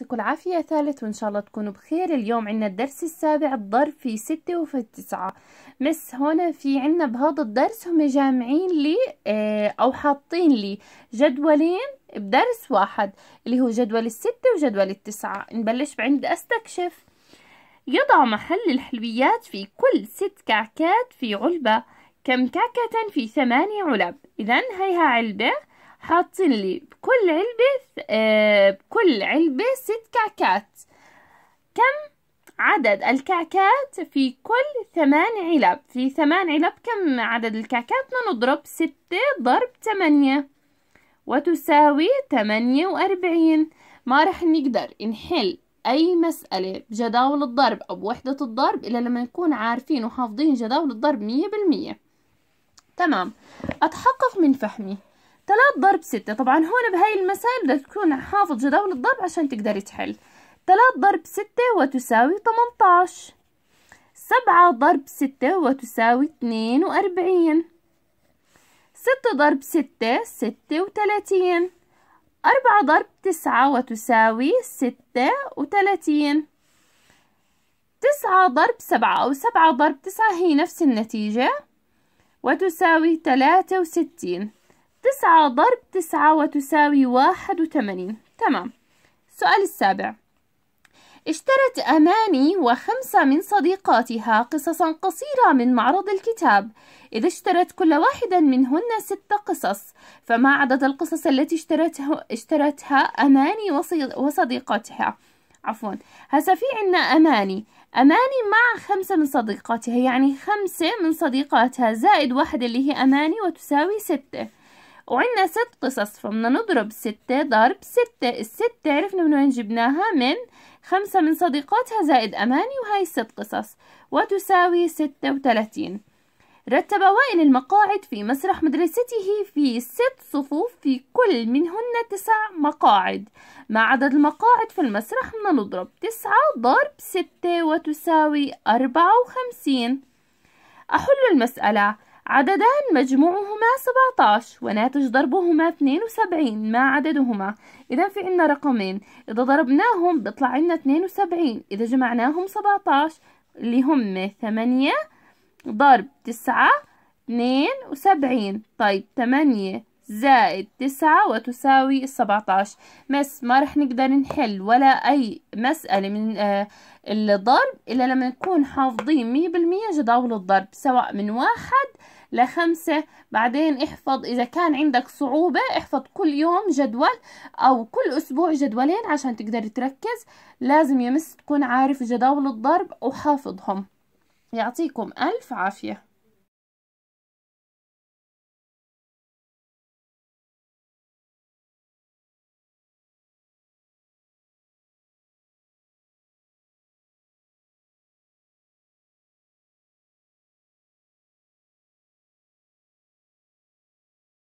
يعطيكم العافية ثالث وإن شاء الله تكونوا بخير اليوم عنا الدرس السابع الضرب في ستة وفي تسعة مس هنا في عنا بهذا الدرس هم جامعين لي آه، أو حاطين لي جدولين بدرس واحد اللي هو جدول الستة وجدول التسعة نبلش بعند أستكشف يضع محل الحلويات في كل ست كعكات في علبة كم كعكة في ثمانية علب إذا هيها علبة حاطين لي بكل علبة آه بكل علبة ست كعكات كم عدد الكعكات في كل ثمان علب في ثمان علب كم عدد الكعكات نضرب ستة ضرب ثمانية وتساوي ثمانية وأربعين ما رح نقدر نحل أي مسألة بجداول الضرب أو بوحدة الضرب إلا لما نكون عارفين وحافظين جداول الضرب مية بالمية تمام أتحقق من فهمي 3 ضرب 6 طبعا هون بهاي المسائل بدك تكون حافظ جداول الضرب عشان تقدر تحل 3 ضرب 6 وتساوي 18 7 ضرب 6 وتساوي 42 6 ضرب 6 36 4 ضرب 9 وتساوي 36 9 ضرب 7 أو 7 ضرب 9 هي نفس النتيجة وتساوي 63 تسعة ضرب تسعة وتساوي واحد وثمانين تمام السؤال السابع اشترت أماني وخمسة من صديقاتها قصصا قصيرة من معرض الكتاب إذا اشترت كل واحدا منهن ست قصص فما عدد القصص التي اشترته اشترتها أماني وصديقتها عفوا هسا في عنا أماني أماني مع خمسة من صديقاتها يعني خمسة من صديقاتها زائد واحدة اللي هي أماني وتساوي ستة وعندنا ست قصص فبدنا نضرب ستة ضرب ستة الستة عرفنا من وين جبناها من خمسة من صديقاتها زائد أماني وهي ست قصص وتساوي ستة وتلاتين رتب وائل المقاعد في مسرح مدرسته في ست صفوف في كل منهن تسع مقاعد مع عدد المقاعد في المسرح بدنا نضرب تسعة ضرب ستة وتساوي أربعة وخمسين أحل المسألة عددان مجموعهما 17 وناتج ضربهما 72 ما عددهما إذا في عندنا رقمين إذا ضربناهم بيطلع عندنا 72 إذا جمعناهم 17 اللي هم 8 ضرب 9 72 طيب 8 زائد 9 وتساوي 17 بس ما رح نقدر نحل ولا أي مسألة من آه، الضرب إلا لما نكون حافظين 100% جداول الضرب سواء من واحد لخمسة بعدين احفظ إذا كان عندك صعوبة احفظ كل يوم جدول أو كل أسبوع جدولين عشان تقدر تركز لازم يمس تكون عارف جداول الضرب وحافظهم يعطيكم ألف عافية